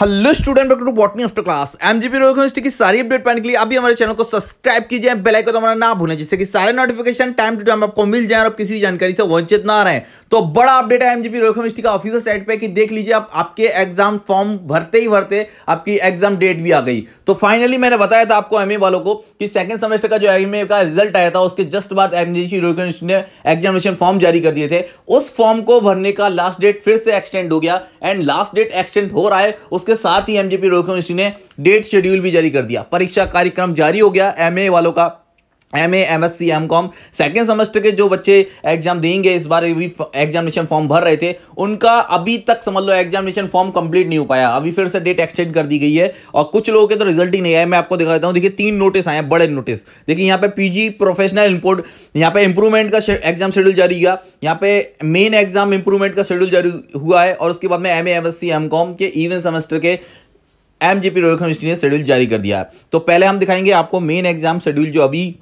hello student back to botany after class MGP G P की सारी update पाने के लिए अभी हमारे चैनल को सब्सक्राइब कीजिए बेल आइकन हमारा ना भूलें जिससे कि सारे नोटिफिकेशन टाइम टू टाइम आपको मिल जाए और आप किसी भी जानकारी से वंचित ना रहे तो बड़ा अपडेट है एमजीपी रोहित यूनिवर्सिटी का ऑफिशियल साइट पे कि देख लीजिए आप आपके एग्जाम फॉर्म भरते ही भरते आपकी एग्जाम डेट भी आ गई तो फाइनली मैंने बताया था आपको एम वालों को कि सेकंड सेमेस्टर का जो एम का रिजल्ट आया था उसके जस्ट बाद एमजीपी रोग ने एग्जामिनेशन फॉर्म जारी कर दिए थे उस फॉर्म को भरने का लास्ट डेट फिर से एक्सटेंड हो गया एंड लास्ट डेट एक्सटेंड हो रहा है उसके साथ ही एमजेपी रोको ने डेट शेड्यूल भी जारी कर दिया परीक्षा कार्यक्रम जारी हो गया एमए वालों का M A M S C M com second semester के जो बच्चे एग्जाम देंगे इस बार अभी एग्जामिनेशन फॉर्म भर रहे थे उनका अभी तक समझ लो एग्जामिनेशन फॉर्म कंप्लीट नहीं हो पाया अभी फिर से डेट एक्सटेंड कर दी गई है और कुछ लोगों के तो रिजल्ट ही नहीं आया मैं आपको दिखा देता हूँ देखिए तीन नोटिस आए हैं बड़े नोटिस देखिए यहाँ पे पीजी प्रोफेशनल इम्पोर्ट यहाँ पे इंप्रूवमेंट का एग्जाम शेड्यूल जारी हुआ यहाँ पे मेन एग्जाम इंप्रूवमेंट का शेड्यूल जारी हुआ है और उसके बाद में M A M S C M com के इवन सेमेस्टर के एम जी पी रोहित ने शेड्यूल जारी कर दिया तो पहले हम दिखाएंगे आपको मेन एग्जाम शेड्यूल जो अभी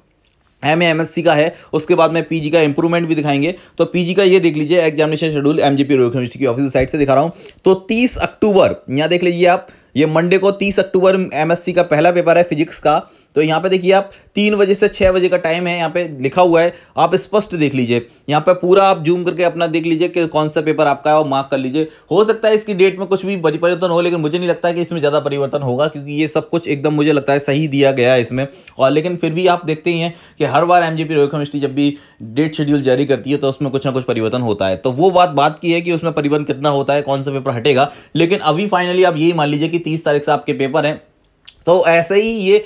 M A M S C का है उसके बाद में पीजी का इंप्रूवमेंट भी दिखाएंगे तो पीजी का ये देख लीजिए एग्जामिनेशन शेड्यूल एमजीपी यूनिवर्सिटी की ऑफिशियल साइट से दिखा रहा हूँ तो 30 अक्टूबर यहाँ देख लीजिए आप ये मंडे को 30 अक्टूबर एमएससी का पहला पेपर है फिजिक्स का तो यहाँ पे देखिए आप तीन बजे से छः बजे का टाइम है यहाँ पे लिखा हुआ है आप स्पष्ट देख लीजिए यहाँ पे पूरा आप जूम करके अपना देख लीजिए कि कौन सा पेपर आपका है वो मार्क कर लीजिए हो सकता है इसकी डेट में कुछ भी परिवर्तन हो लेकिन मुझे नहीं लगता कि इसमें ज़्यादा परिवर्तन होगा क्योंकि ये सब कुछ एकदम मुझे लगता है सही दिया गया है इसमें और लेकिन फिर भी आप देखते ही हैं कि हर बार एम जी पी जब भी डेट शेड्यूल जारी करती है तो उसमें कुछ ना कुछ परिवर्तन होता है तो वो बात बात की है कि उसमें परिवर्तन कितना होता है कौन सा पेपर हटेगा लेकिन अभी फाइनली आप यही मान लीजिए कि तीस तारीख से आपके पेपर हैं तो ऐसे ही ये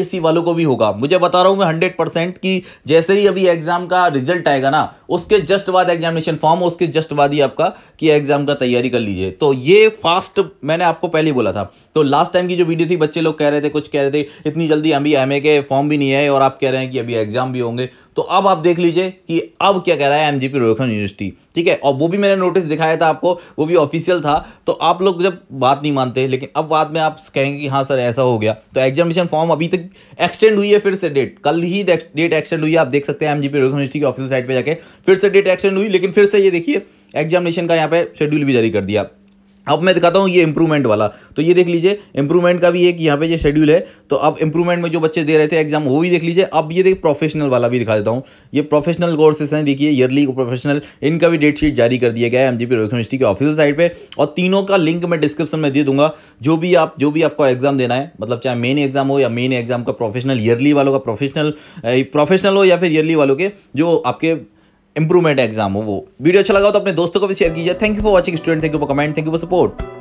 एस सी वालों को भी होगा मुझे बता रहा हूँ मैं हंड्रेड परसेंट कि जैसे ही अभी एग्जाम का रिजल्ट आएगा ना उसके जस्ट बाद एग्जामिनेशन फॉर्म उसके जस्ट बाद ही आपका कि एग्जाम का तैयारी कर लीजिए तो ये फास्ट मैंने आपको पहले ही बोला था तो लास्ट टाइम की जो वीडियो थी बच्चे लोग कह रहे थे कुछ कह रहे थे इतनी जल्दी अभी एम के फॉर्म भी नहीं है और आप कह रहे हैं कि अभी एग्जाम भी होंगे तो अब आप देख लीजिए कि अब क्या कह रहा है एम जी पी यूनिवर्सिटी ठीक है और वो भी मैंने नोटिस दिखाया था आपको वो भी ऑफिशियल था तो आप लोग जब बात नहीं मानते लेकिन अब बाद में आप कहेंगे कि हाँ सर ऐसा हो गया तो एग्जामिनेशन फॉर्म अभी तक एक्सटेंड हुई है फिर से डेट कल ही डेट एक्सटेंड हुई है आप देख सकते हैं एम जी पी यूनिवर्सिटी की ऑफिशियल साइट पर जाकर फिर से डेट एक्सटेंड हुई लेकिन फिर से ये देखिए एग्जामिनेशन का यहाँ पे शेड्यूल भी जारी कर दिया अब मैं दिखाता हूँ ये इंप्रूवमेंट वाला तो ये देख लीजिए इंप्रूवमेंट का भी एक यहाँ पे ये शेड्यूल है तो अब इंप्रूवमेंट में जो बच्चे दे रहे थे एग्जाम वो भी देख लीजिए अब ये देख प्रोफेशनल वाला भी दिखा देता हूँ ये प्रोफेशनल कोर्सेस हैं देखिए ईयरली प्रोफेशनल इनका भी डेट शीट जारी कर दिया गया है एम जी यूनिवर्सिटी के ऑफिसल साइट पर और तीनों का लिंक मैं डिस्क्रिप्शन में दे दूंगा जो भी आप जो भी आपको एग्जाम देना है मतलब चाहे मेन एग्जाम हो या मेन एग्जाम का प्रोफेशनल ईयरली वालों का प्रोफेशनल प्रोफेशनल हो या फिर ईयरली वालों के जो आपके इंप्रूवमेंट एग्जाम हो वो वीडियो अच्छा लगा तो अपने दोस्तों को भी शेयर कीजिए thank you for watching student thank you for comment thank you for support